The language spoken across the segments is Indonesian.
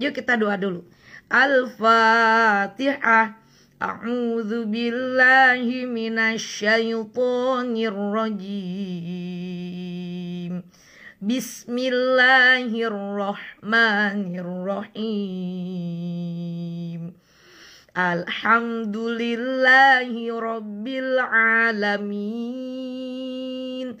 Yuk kita doa dulu. Al-Fatihah. A'udzu billahi minasyaitonir rajim. Bismillahirrahmanirrahim. Alhamdulillahi rabbil alamin.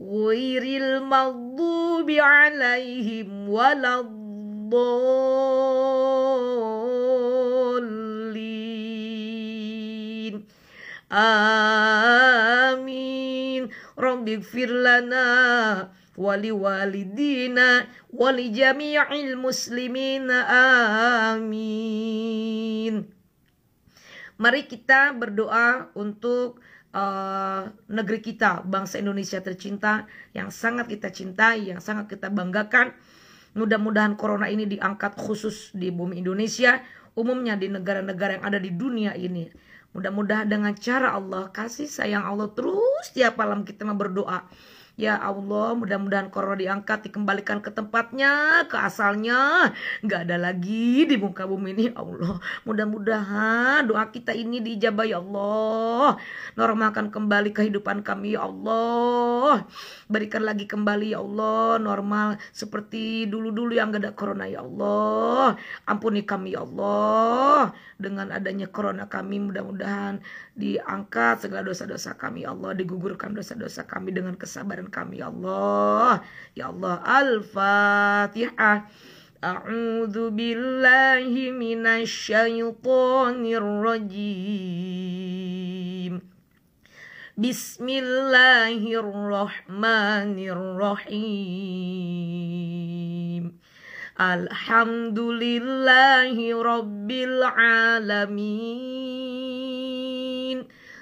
غير المغضوب عليهم ولا الضالين آمين رب اغفر لنا ولوالدينا ولجميع المسلمين آمين Mari kita berdoa untuk Eh, negeri kita, bangsa Indonesia tercinta yang sangat kita cintai, yang sangat kita banggakan. Mudah-mudahan corona ini diangkat khusus di bumi Indonesia, umumnya di negara-negara yang ada di dunia ini. Mudah-mudahan dengan cara Allah kasih sayang Allah terus tiap malam kita berdoa Ya Allah, mudah-mudahan Corona diangkat, dikembalikan ke tempatnya, ke asalnya. Gak ada lagi di muka bumi ini, ya Allah. Mudah-mudahan doa kita ini diijabah, ya Allah. Normalkan kembali kehidupan kami, ya Allah. Berikan lagi kembali, ya Allah, normal seperti dulu-dulu yang nggak ada Corona, ya Allah. Ampuni kami, ya Allah. Dengan adanya Corona kami, mudah-mudahan diangkat segala dosa-dosa kami, ya Allah. Digugurkan dosa-dosa kami dengan kesabaran kami ya Allah ya Allah al أعوذ بالله من الشيطان الرجيم بسم الله الرحمن الرحيم الحمد لله رب العالمين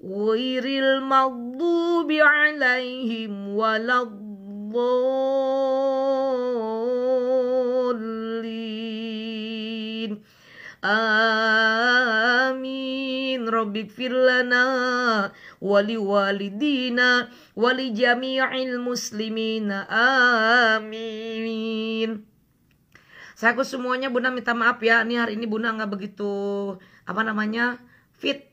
غير المغضوب عليهم ولا الضالين آمين رب اغفر لنا ولوالدينا ولجميع المسلمين آمين Saya semuanya Bunda minta maaf ya, ini hari ini Bunda nggak begitu apa namanya fit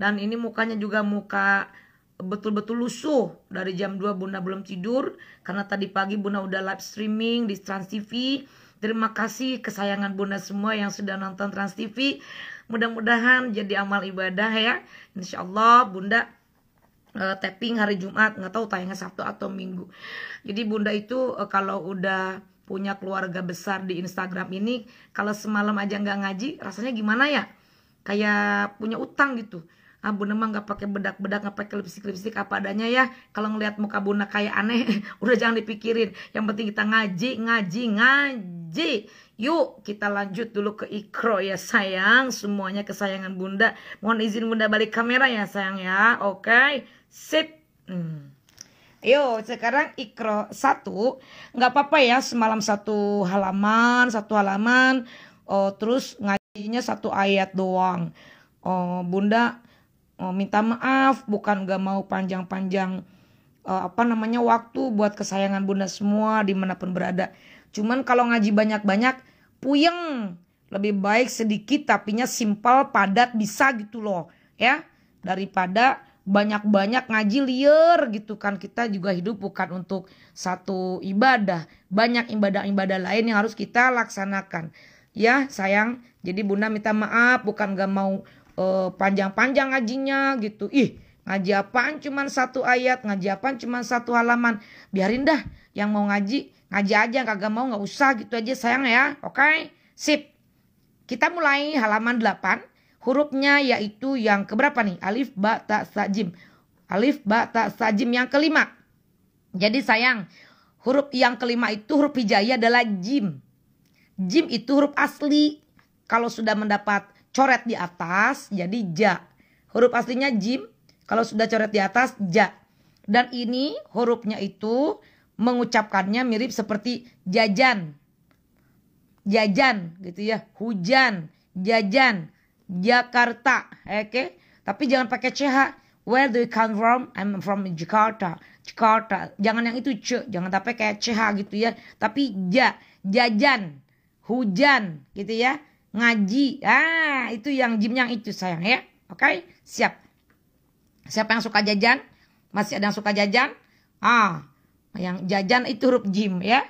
dan ini mukanya juga muka betul-betul lusuh dari jam 2 Bunda belum tidur karena tadi pagi Bunda udah live streaming di Trans TV. Terima kasih kesayangan Bunda semua yang sudah nonton Trans TV. Mudah-mudahan jadi amal ibadah ya. Insya Allah Bunda uh, eh, tapping hari Jumat nggak tahu tayangnya Sabtu atau Minggu. Jadi Bunda itu uh, kalau udah punya keluarga besar di Instagram ini kalau semalam aja nggak ngaji rasanya gimana ya? Kayak punya utang gitu Abu bunda mah nggak pakai bedak-bedak nggak pakai lipstik-lipstik apa adanya ya kalau ngelihat muka bunda kayak aneh udah jangan dipikirin yang penting kita ngaji ngaji ngaji yuk kita lanjut dulu ke ikro ya sayang semuanya kesayangan bunda mohon izin bunda balik kamera ya sayang ya oke okay? sip hmm. Yo, sekarang ikro satu, nggak apa-apa ya semalam satu halaman, satu halaman, oh, terus ngajinya satu ayat doang. Oh, bunda Eh, minta maaf bukan gak mau panjang-panjang uh, apa namanya waktu buat kesayangan bunda semua dimanapun berada cuman kalau ngaji banyak-banyak puyeng lebih baik sedikit tapi tapinya simpel padat bisa gitu loh ya daripada banyak-banyak ngaji liar gitu kan kita juga hidup bukan untuk satu ibadah banyak ibadah-ibadah lain yang harus kita laksanakan ya sayang jadi bunda minta maaf bukan gak mau uh, panjang-panjang ngajinya gitu. Ih, ngaji apaan cuman satu ayat, ngaji apaan cuman satu halaman. Biarin dah yang mau ngaji, ngaji aja, kagak mau nggak usah gitu aja sayang ya. Oke, okay? sip. Kita mulai halaman 8. Hurufnya yaitu yang keberapa nih? Alif, ba, ta, sa, jim. Alif, ba, ta, sa, jim yang kelima. Jadi sayang, huruf yang kelima itu huruf hijaiyah adalah jim. Jim itu huruf asli. Kalau sudah mendapat coret di atas jadi ja. Huruf aslinya jim, kalau sudah coret di atas ja. Dan ini hurufnya itu mengucapkannya mirip seperti jajan. Jajan gitu ya, hujan, jajan, Jakarta, oke? Okay? Tapi jangan pakai CH. Where do you come from? I'm from Jakarta. Jakarta. Jangan yang itu C, jangan tapi kayak CH gitu ya. Tapi ja, jajan, hujan gitu ya ngaji. Ah, itu yang gym yang itu sayang ya. Oke, okay? siap. Siapa yang suka jajan? Masih ada yang suka jajan? Ah, yang jajan itu huruf gym ya.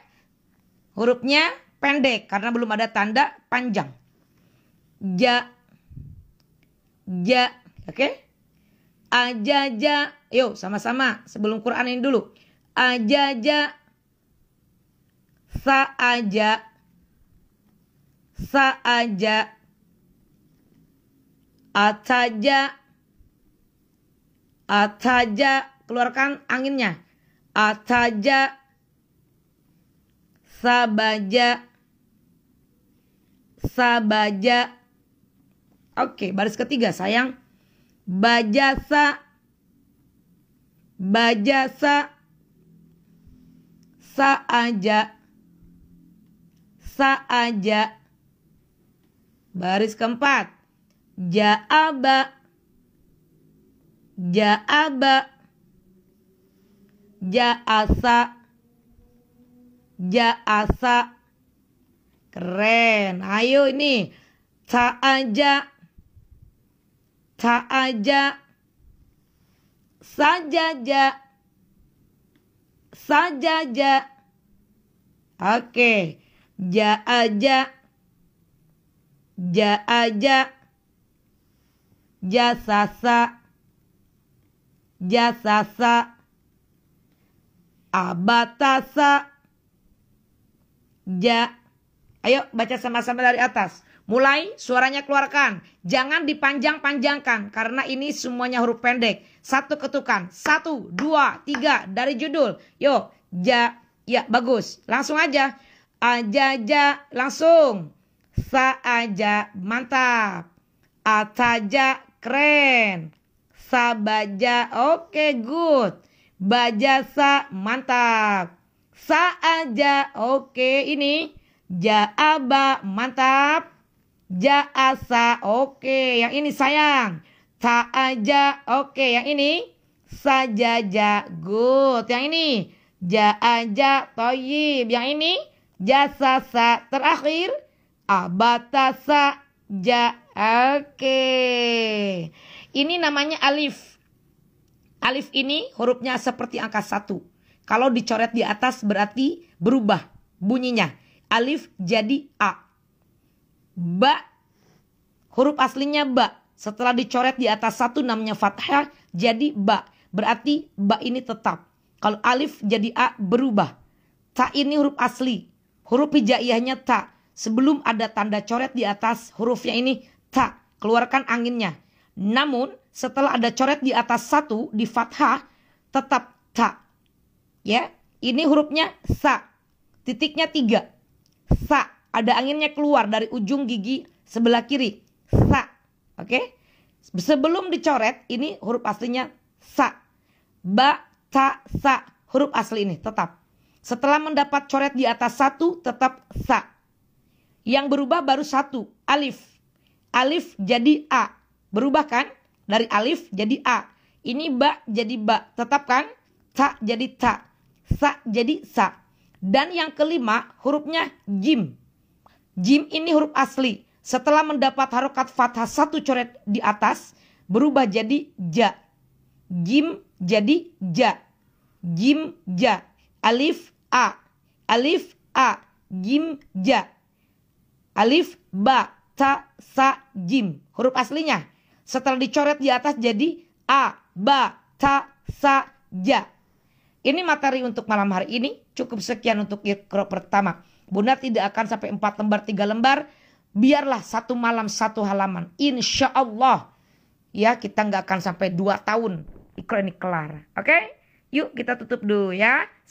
Hurufnya pendek karena belum ada tanda panjang. Ja ja, oke? Okay? ja, yo sama-sama sebelum Quran ini dulu. Aja ja. sa aja saaja ataja ataja keluarkan anginnya ataja sabaja sabaja oke baris ketiga sayang bajasa bajasa saaja saaja Baris keempat. Ja'aba. Ja'aba. Ja'asa. Ja'asa. Keren. Ayo ini. Ta'aja. Ta'aja. Sajaja. Sajaja. Oke. Ja'aja. Ja'aja. Jaaja ja sasa Abatasa Ja Ayo baca sama-sama dari atas Mulai suaranya keluarkan Jangan dipanjang-panjangkan Karena ini semuanya huruf pendek Satu ketukan Satu, dua, tiga Dari judul Yo Ja Ya bagus Langsung aja Aja ja Langsung Saaja mantap. Ataja keren. Sabaja oke okay, good. Bajasa mantap. Saaja oke okay, ini. Jaaba mantap. Jaasa oke okay. yang ini sayang. Taaja oke okay. yang ini. Sajaja good yang ini. Jaaja toyib yang ini. Jasasa terakhir abatasa ja oke okay. ini namanya alif alif ini hurufnya seperti angka satu kalau dicoret di atas berarti berubah bunyinya alif jadi a ba huruf aslinya ba setelah dicoret di atas satu namanya fathah jadi ba berarti ba ini tetap kalau alif jadi a berubah ta ini huruf asli huruf hijaiyahnya ta sebelum ada tanda coret di atas hurufnya ini ta, keluarkan anginnya. Namun setelah ada coret di atas satu di fathah tetap ta. Ya, ini hurufnya sa. Titiknya tiga. Sa. Ada anginnya keluar dari ujung gigi sebelah kiri. Sa. Oke. Okay? Sebelum dicoret ini huruf aslinya sa. Ba, ta, sa. Huruf asli ini tetap. Setelah mendapat coret di atas satu tetap sa. Yang berubah baru satu, alif. Alif jadi A. Berubah kan? Dari alif jadi A. Ini ba jadi ba. Tetap kan? Ta jadi ta. Sa jadi sa. Dan yang kelima hurufnya jim. Jim ini huruf asli. Setelah mendapat harokat fathah satu coret di atas, berubah jadi ja. Jim jadi ja. Jim ja. Alif a. Alif a. Jim ja. Alif, ba, ta, sa, jim. Huruf aslinya. Setelah dicoret di atas jadi a, ba, ta, sa, ja. Ini materi untuk malam hari ini. Cukup sekian untuk ikro pertama. Bunda tidak akan sampai 4 lembar, 3 lembar. Biarlah satu malam satu halaman. Insya Allah. Ya kita nggak akan sampai 2 tahun. Ikro ini kelar. Oke? Okay? Yuk kita tutup dulu ya.